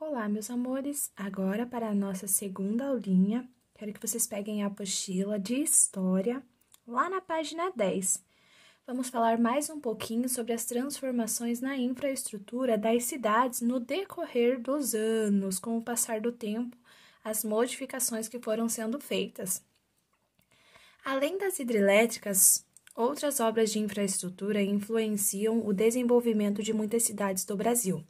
Olá, meus amores! Agora, para a nossa segunda aulinha, quero que vocês peguem a apostila de História, lá na página 10. Vamos falar mais um pouquinho sobre as transformações na infraestrutura das cidades no decorrer dos anos, com o passar do tempo, as modificações que foram sendo feitas. Além das hidrelétricas, outras obras de infraestrutura influenciam o desenvolvimento de muitas cidades do Brasil.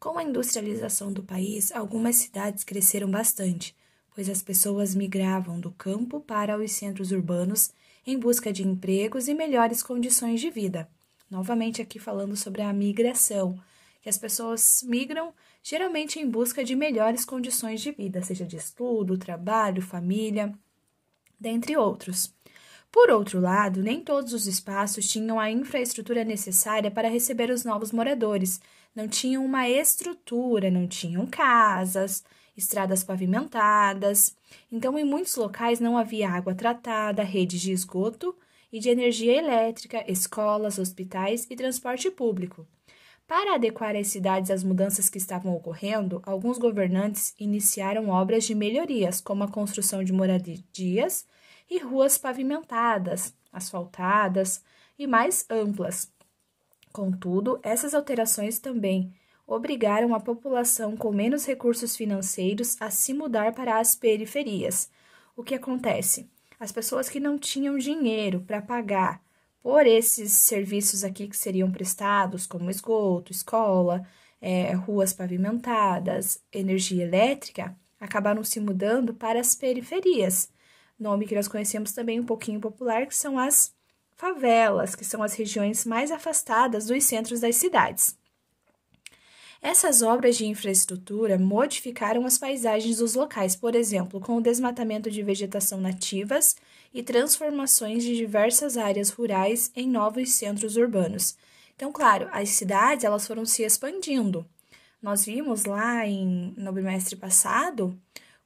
Com a industrialização do país, algumas cidades cresceram bastante, pois as pessoas migravam do campo para os centros urbanos em busca de empregos e melhores condições de vida. Novamente, aqui falando sobre a migração, que as pessoas migram geralmente em busca de melhores condições de vida, seja de estudo, trabalho, família, dentre outros. Por outro lado, nem todos os espaços tinham a infraestrutura necessária para receber os novos moradores. Não tinham uma estrutura, não tinham casas, estradas pavimentadas. Então, em muitos locais não havia água tratada, redes de esgoto e de energia elétrica, escolas, hospitais e transporte público. Para adequar as cidades às mudanças que estavam ocorrendo, alguns governantes iniciaram obras de melhorias, como a construção de moradias e ruas pavimentadas, asfaltadas e mais amplas. Contudo, essas alterações também obrigaram a população com menos recursos financeiros a se mudar para as periferias. O que acontece? As pessoas que não tinham dinheiro para pagar por esses serviços aqui que seriam prestados, como esgoto, escola, é, ruas pavimentadas, energia elétrica, acabaram se mudando para as periferias nome que nós conhecemos também um pouquinho popular, que são as favelas, que são as regiões mais afastadas dos centros das cidades. Essas obras de infraestrutura modificaram as paisagens dos locais, por exemplo, com o desmatamento de vegetação nativas e transformações de diversas áreas rurais em novos centros urbanos. Então, claro, as cidades elas foram se expandindo. Nós vimos lá em, no bimestre passado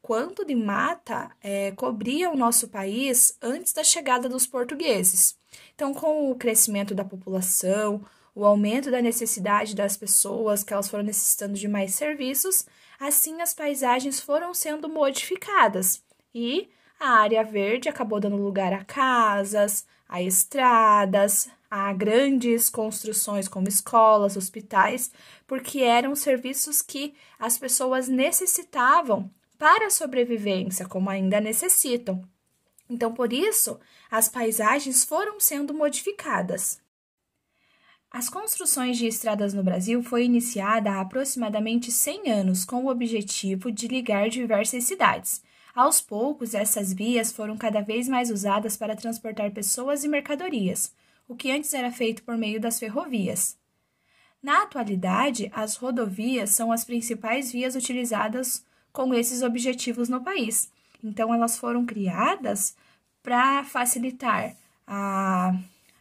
quanto de mata é, cobria o nosso país antes da chegada dos portugueses. Então, com o crescimento da população, o aumento da necessidade das pessoas, que elas foram necessitando de mais serviços, assim as paisagens foram sendo modificadas e a área verde acabou dando lugar a casas, a estradas, a grandes construções como escolas, hospitais, porque eram serviços que as pessoas necessitavam para a sobrevivência, como ainda necessitam. Então, por isso, as paisagens foram sendo modificadas. As construções de estradas no Brasil foi iniciada há aproximadamente 100 anos com o objetivo de ligar diversas cidades. Aos poucos, essas vias foram cada vez mais usadas para transportar pessoas e mercadorias, o que antes era feito por meio das ferrovias. Na atualidade, as rodovias são as principais vias utilizadas com esses objetivos no país. Então, elas foram criadas para facilitar a,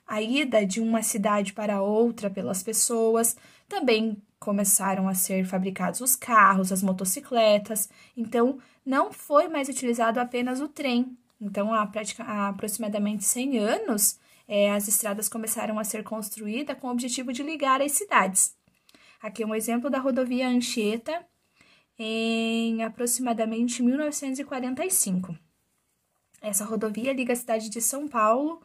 a ida de uma cidade para outra pelas pessoas. Também começaram a ser fabricados os carros, as motocicletas. Então, não foi mais utilizado apenas o trem. Então, há, pratica, há aproximadamente 100 anos, é, as estradas começaram a ser construídas com o objetivo de ligar as cidades. Aqui é um exemplo da rodovia Anchieta, em aproximadamente 1945. Essa rodovia liga a cidade de São Paulo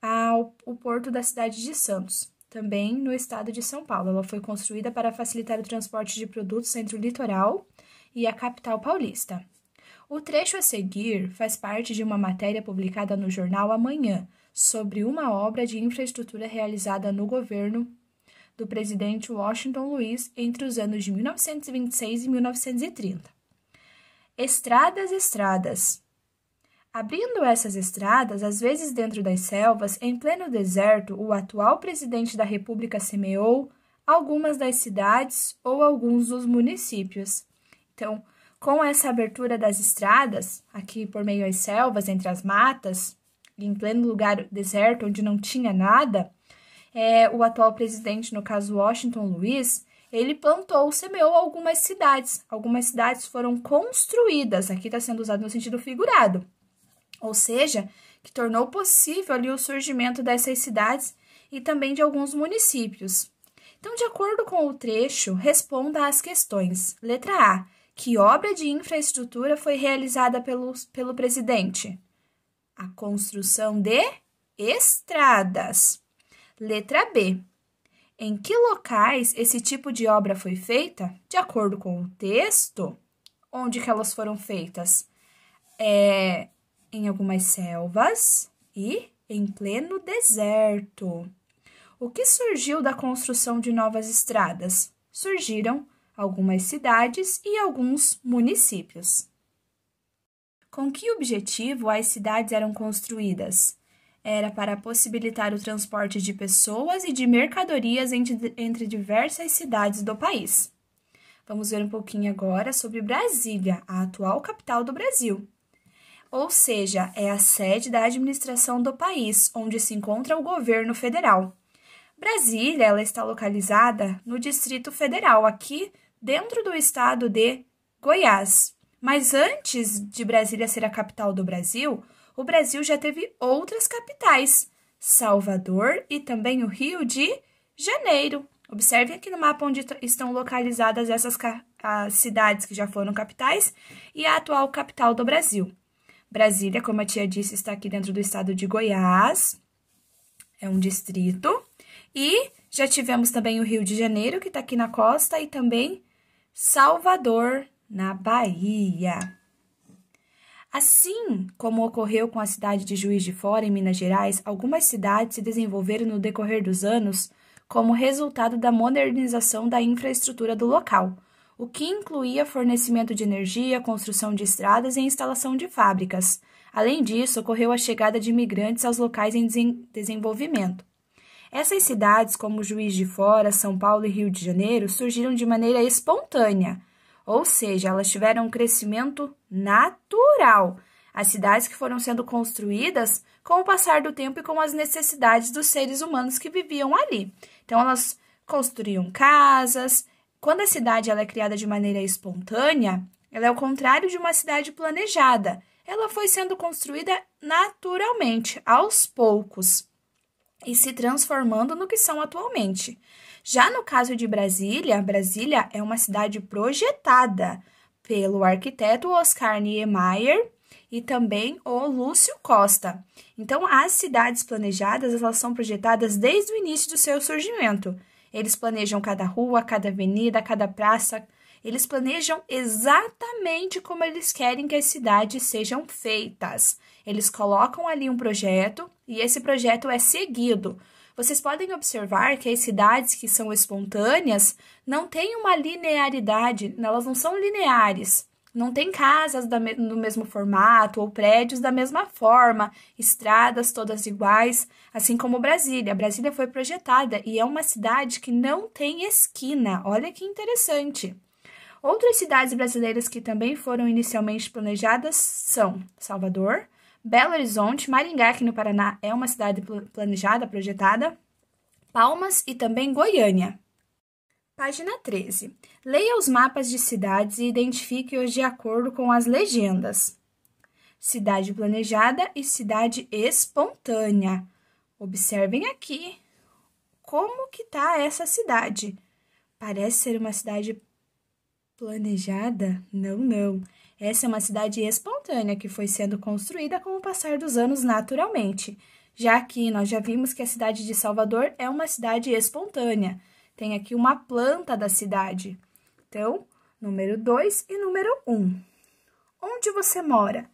ao porto da cidade de Santos, também no estado de São Paulo. Ela foi construída para facilitar o transporte de produtos entre o litoral e a capital paulista. O trecho a seguir faz parte de uma matéria publicada no jornal Amanhã sobre uma obra de infraestrutura realizada no governo do presidente Washington Luiz entre os anos de 1926 e 1930. Estradas, estradas. Abrindo essas estradas, às vezes dentro das selvas, em pleno deserto, o atual presidente da República semeou algumas das cidades ou alguns dos municípios. Então, com essa abertura das estradas, aqui por meio das selvas, entre as matas, em pleno lugar deserto onde não tinha nada, é, o atual presidente, no caso Washington Luiz, ele plantou, semeou algumas cidades. Algumas cidades foram construídas. Aqui está sendo usado no sentido figurado. Ou seja, que tornou possível ali o surgimento dessas cidades e também de alguns municípios. Então, de acordo com o trecho, responda às questões. Letra A. Que obra de infraestrutura foi realizada pelo, pelo presidente? A construção de estradas. Letra B. Em que locais esse tipo de obra foi feita? De acordo com o texto, onde que elas foram feitas? É, em algumas selvas e em pleno deserto. O que surgiu da construção de novas estradas? Surgiram algumas cidades e alguns municípios. Com que objetivo as cidades eram construídas? era para possibilitar o transporte de pessoas e de mercadorias entre, entre diversas cidades do país. Vamos ver um pouquinho agora sobre Brasília, a atual capital do Brasil. Ou seja, é a sede da administração do país, onde se encontra o governo federal. Brasília, ela está localizada no Distrito Federal, aqui dentro do estado de Goiás. Mas antes de Brasília ser a capital do Brasil, o Brasil já teve outras capitais, Salvador e também o Rio de Janeiro. Observe aqui no mapa onde estão localizadas essas cidades que já foram capitais e a atual capital do Brasil. Brasília, como a tia disse, está aqui dentro do estado de Goiás, é um distrito. E já tivemos também o Rio de Janeiro, que está aqui na costa, e também Salvador, na Bahia. Assim como ocorreu com a cidade de Juiz de Fora, em Minas Gerais, algumas cidades se desenvolveram no decorrer dos anos como resultado da modernização da infraestrutura do local, o que incluía fornecimento de energia, construção de estradas e instalação de fábricas. Além disso, ocorreu a chegada de imigrantes aos locais em desenvolvimento. Essas cidades, como Juiz de Fora, São Paulo e Rio de Janeiro, surgiram de maneira espontânea ou seja, elas tiveram um crescimento natural. As cidades que foram sendo construídas com o passar do tempo e com as necessidades dos seres humanos que viviam ali. Então, elas construíam casas. Quando a cidade ela é criada de maneira espontânea, ela é o contrário de uma cidade planejada. Ela foi sendo construída naturalmente, aos poucos e se transformando no que são atualmente. Já no caso de Brasília, Brasília é uma cidade projetada pelo arquiteto Oscar Niemeyer e também o Lúcio Costa. Então, as cidades planejadas, elas são projetadas desde o início do seu surgimento. Eles planejam cada rua, cada avenida, cada praça, eles planejam exatamente como eles querem que as cidades sejam feitas. Eles colocam ali um projeto e esse projeto é seguido. Vocês podem observar que as cidades que são espontâneas não têm uma linearidade, elas não são lineares. Não tem casas do mesmo formato ou prédios da mesma forma, estradas todas iguais, assim como Brasília. Brasília foi projetada e é uma cidade que não tem esquina. Olha que interessante. Outras cidades brasileiras que também foram inicialmente planejadas são Salvador, Belo Horizonte, Maringá, que no Paraná é uma cidade planejada, projetada, Palmas e também Goiânia. Página 13. Leia os mapas de cidades e identifique-os de acordo com as legendas. Cidade planejada e cidade espontânea. Observem aqui como que tá essa cidade. Parece ser uma cidade Planejada? Não, não. Essa é uma cidade espontânea que foi sendo construída com o passar dos anos naturalmente. Já aqui nós já vimos que a cidade de Salvador é uma cidade espontânea. Tem aqui uma planta da cidade. Então, número 2 e número 1. Um. Onde você mora?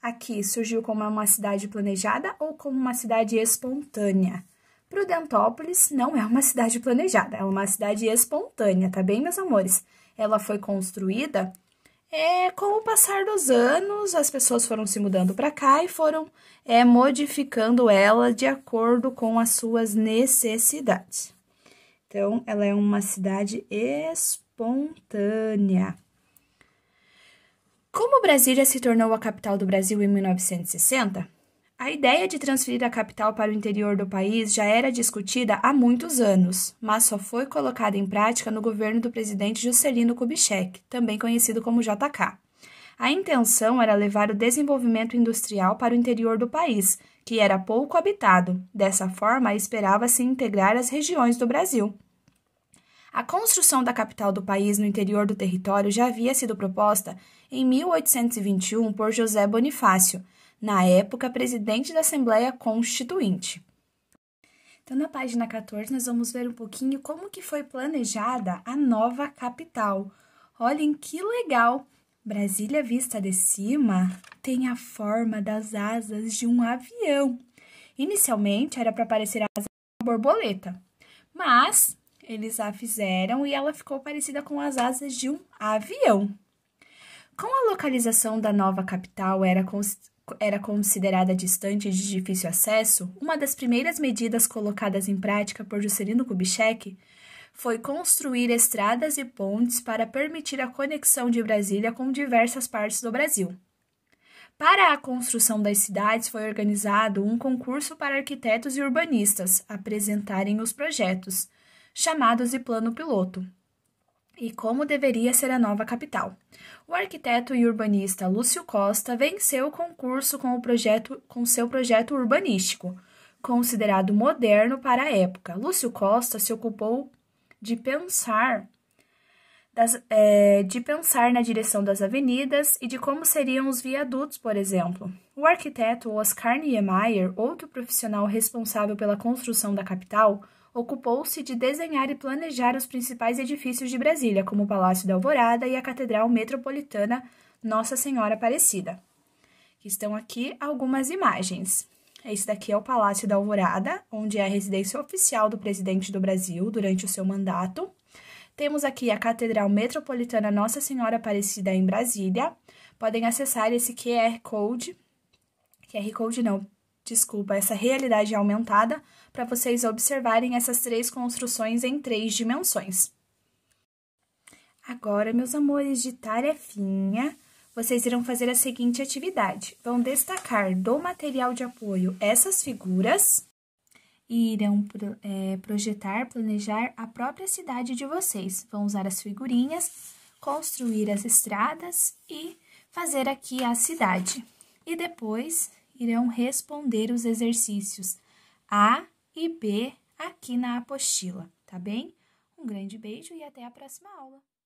Aqui surgiu como uma cidade planejada ou como uma cidade espontânea? Prudentópolis não é uma cidade planejada, é uma cidade espontânea, tá bem, meus amores? ela foi construída, é, com o passar dos anos, as pessoas foram se mudando para cá e foram é, modificando ela de acordo com as suas necessidades. Então, ela é uma cidade espontânea. Como Brasília se tornou a capital do Brasil em 1960, a ideia de transferir a capital para o interior do país já era discutida há muitos anos, mas só foi colocada em prática no governo do presidente Juscelino Kubitschek, também conhecido como JK. A intenção era levar o desenvolvimento industrial para o interior do país, que era pouco habitado. Dessa forma, esperava-se integrar as regiões do Brasil. A construção da capital do país no interior do território já havia sido proposta em 1821 por José Bonifácio, na época presidente da Assembleia Constituinte. Então, na página 14, nós vamos ver um pouquinho como que foi planejada a nova capital. Olhem que legal! Brasília vista de cima tem a forma das asas de um avião. Inicialmente era para parecer a asa de uma borboleta, mas eles a fizeram e ela ficou parecida com as asas de um avião. Com a localização da nova capital, era era considerada distante e de difícil acesso, uma das primeiras medidas colocadas em prática por Juscelino Kubitschek foi construir estradas e pontes para permitir a conexão de Brasília com diversas partes do Brasil. Para a construção das cidades foi organizado um concurso para arquitetos e urbanistas apresentarem os projetos, chamados de Plano Piloto, e como deveria ser a nova capital. O arquiteto e urbanista Lúcio Costa venceu o concurso com, o projeto, com seu projeto urbanístico, considerado moderno para a época. Lúcio Costa se ocupou de pensar das, é, de pensar na direção das avenidas e de como seriam os viadutos, por exemplo. O arquiteto Oscar Niemeyer, outro profissional responsável pela construção da capital, ocupou-se de desenhar e planejar os principais edifícios de Brasília, como o Palácio da Alvorada e a Catedral Metropolitana Nossa Senhora Aparecida. Estão aqui algumas imagens. Esse daqui é o Palácio da Alvorada, onde é a residência oficial do presidente do Brasil durante o seu mandato. Temos aqui a Catedral Metropolitana Nossa Senhora Aparecida em Brasília. Podem acessar esse QR Code. QR Code não, desculpa, essa realidade aumentada para vocês observarem essas três construções em três dimensões. Agora, meus amores de tarefinha, vocês irão fazer a seguinte atividade. Vão destacar do material de apoio essas figuras e irão é, projetar, planejar a própria cidade de vocês. Vão usar as figurinhas, construir as estradas e fazer aqui a cidade. E depois irão responder os exercícios A e B aqui na apostila, tá bem? Um grande beijo e até a próxima aula!